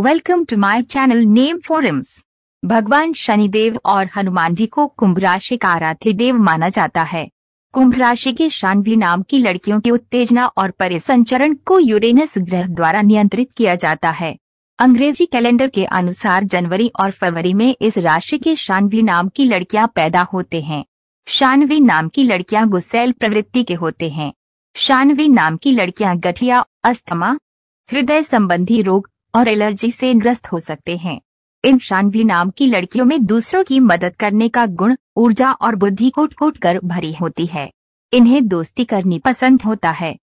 welcome to my channel name forums भगवान शनिदेव और हनुमान जी को कुंभ राशि का आराध्य देव माना जाता है कुंभ राशि के शानवी नाम की लड़कियों की उत्तेजना और परिसंचरण को यूरेनस ग्रह द्वारा नियंत्रित किया जाता है अंग्रेजी कैलेंडर के अनुसार जनवरी और फरवरी में इस राशि के शानवी नाम की लड़कियां पैदा होते हैं शानवी नाम की लड़कियां गुस्सेल प्रवृत्ति के होते हैं शानवी नाम की लड़कियां गठिया अस्थमा हृदय संबंधी रोग और एलर्जी से ग्रस्त हो सकते हैं इन शानवी नाम की लड़कियों में दूसरों की मदद करने का गुण ऊर्जा और बुद्धि कोट कोट कर भरी होती है इन्हें दोस्ती करनी पसंद होता है